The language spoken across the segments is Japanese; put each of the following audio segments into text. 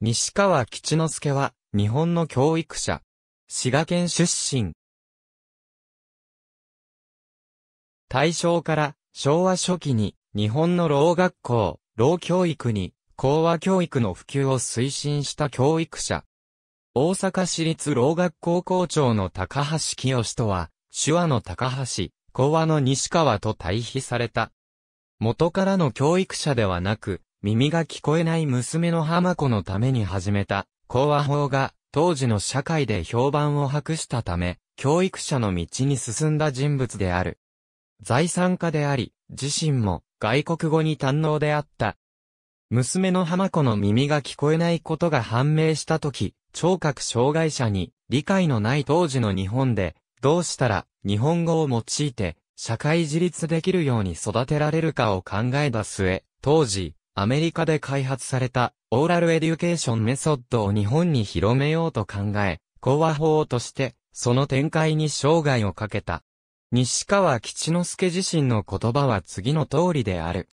西川吉之助は、日本の教育者。滋賀県出身。大正から昭和初期に、日本の老学校、老教育に、講和教育の普及を推進した教育者。大阪市立老学校校長の高橋清とは、手話の高橋、講和の西川と対比された。元からの教育者ではなく、耳が聞こえない娘の浜子のために始めた、講和法が、当時の社会で評判を博したため、教育者の道に進んだ人物である。財産家であり、自身も外国語に堪能であった。娘の浜子の耳が聞こえないことが判明したとき、聴覚障害者に理解のない当時の日本で、どうしたら日本語を用いて社会自立できるように育てられるかを考えた末、当時、アメリカで開発されたオーラルエデュケーションメソッドを日本に広めようと考え、講和法としてその展開に生涯をかけた。西川吉之助自身の言葉は次の通りである。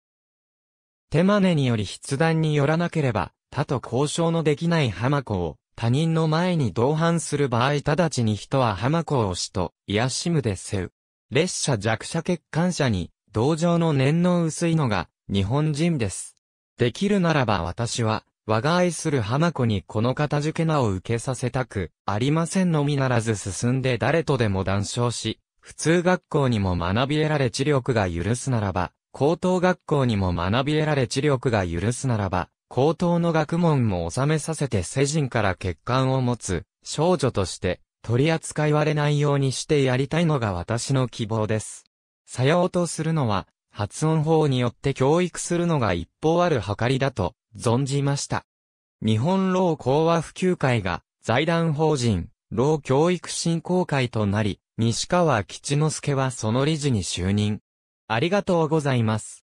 手真似により筆談によらなければ、他と交渉のできない浜子を、他人の前に同伴する場合直ちに人は浜子を死と、癒しむでせう。列車弱者欠陥者に、同情の念の薄いのが、日本人です。できるならば私は、我が愛する花子にこの片付けなを受けさせたく、ありませんのみならず進んで誰とでも談笑し、普通学校にも学び得られ知力が許すならば、高等学校にも学び得られ知力が許すならば、高等の学問も収めさせて世人から欠陥を持つ、少女として、取り扱われないようにしてやりたいのが私の希望です。さようとするのは、発音法によって教育するのが一方ある計りだと存じました。日本老講和普及会が財団法人老教育振興会となり、西川吉之助はその理事に就任。ありがとうございます。